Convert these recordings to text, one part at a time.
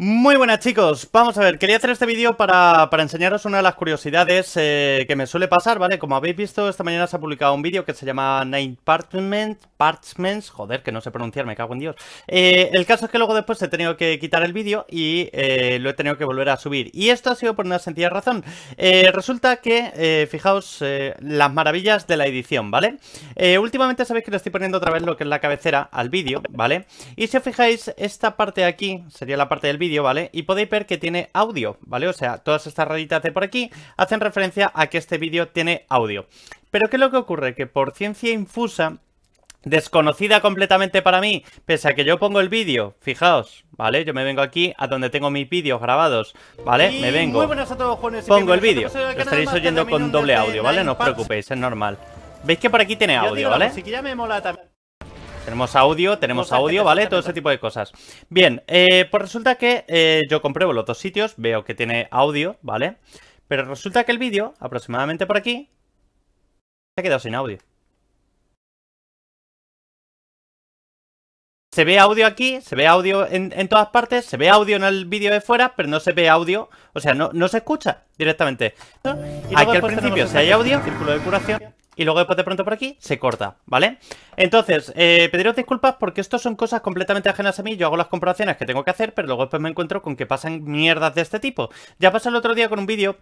Muy buenas chicos, vamos a ver, quería hacer este vídeo para, enseñaros una de las curiosidades eh, que me suele pasar, ¿vale? Como habéis visto, esta mañana se ha publicado un vídeo que se llama Nine Partments, Parchments, joder, que no sé pronunciar, me cago en Dios. Eh, el caso es que luego después he tenido que quitar el vídeo y eh, lo he tenido que volver a subir. Y esto ha sido por una sencilla razón. resulta que, fijaos, las maravillas de la edición, ¿vale? últimamente sabéis que le estoy poniendo otra vez lo que es la cabecera al vídeo, ¿vale? Y si os fijáis, esta parte de aquí sería la parte del vídeo ¿vale? Y podéis ver que tiene audio, ¿vale? O sea, todas estas rayitas de por aquí hacen referencia a que este vídeo tiene audio. Pero ¿qué es lo que ocurre? Que por ciencia infusa, desconocida completamente para mí, pese a que yo pongo el vídeo, fijaos, ¿vale? Yo me vengo aquí a donde tengo mis vídeos grabados, ¿vale? me vengo, pongo el vídeo, estaréis oyendo con doble audio, ¿vale? No os preocupéis, es normal. ¿Veis que por aquí tiene audio, ¿vale? Si ya me mola también. Tenemos audio, tenemos audio, ¿vale? Todo ese tipo de cosas. Bien, eh, pues resulta que eh, yo compruebo los dos sitios, veo que tiene audio, ¿vale? Pero resulta que el vídeo, aproximadamente por aquí, se ha quedado sin audio. Se ve audio aquí, se ve audio en, todas partes, se ve audio en el vídeo de fuera, pero no se ve audio, o sea, no, no se escucha directamente. Aquí al principio, si hay audio, círculo de curación y luego después de pronto por aquí se corta, ¿vale? Entonces, eh, pediros disculpas porque esto son cosas completamente ajenas a mí, yo hago las comprobaciones que tengo que hacer, pero luego después me encuentro con que pasan mierdas de este tipo. Ya pasó el otro día con un vídeo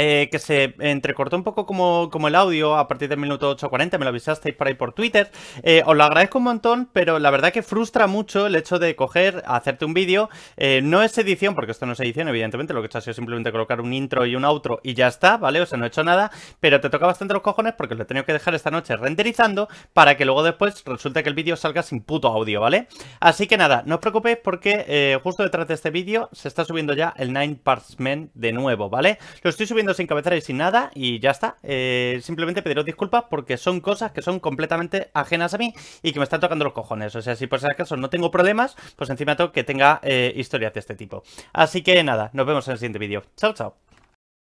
eh, que se entrecortó un poco como, como el audio a partir del minuto 8.40, me lo avisasteis por ahí por Twitter. Eh, os lo agradezco un montón, pero la verdad que frustra mucho el hecho de coger, hacerte un vídeo. Eh, no es edición, porque esto no es edición, evidentemente, lo que he hecho ha sido simplemente colocar un intro y un outro y ya está, ¿vale? O sea, no he hecho nada, pero te toca bastante los cojones porque lo he tenido que dejar esta noche renderizando para que luego después resulte que el vídeo salga sin puto audio, ¿vale? Así que nada, no os preocupéis porque justo detrás de este vídeo se está subiendo ya el Nine Parts Men de nuevo, ¿vale? Lo estoy subiendo sin cabezar y sin nada y ya está. Eh, simplemente pediros disculpas porque son cosas que son completamente ajenas a mí y que me están tocando los cojones. O sea, si por si acaso no tengo problemas, pues encima tengo que tenga eh, historias de este tipo. Así que nada, nos vemos en el siguiente vídeo. Chao, chao.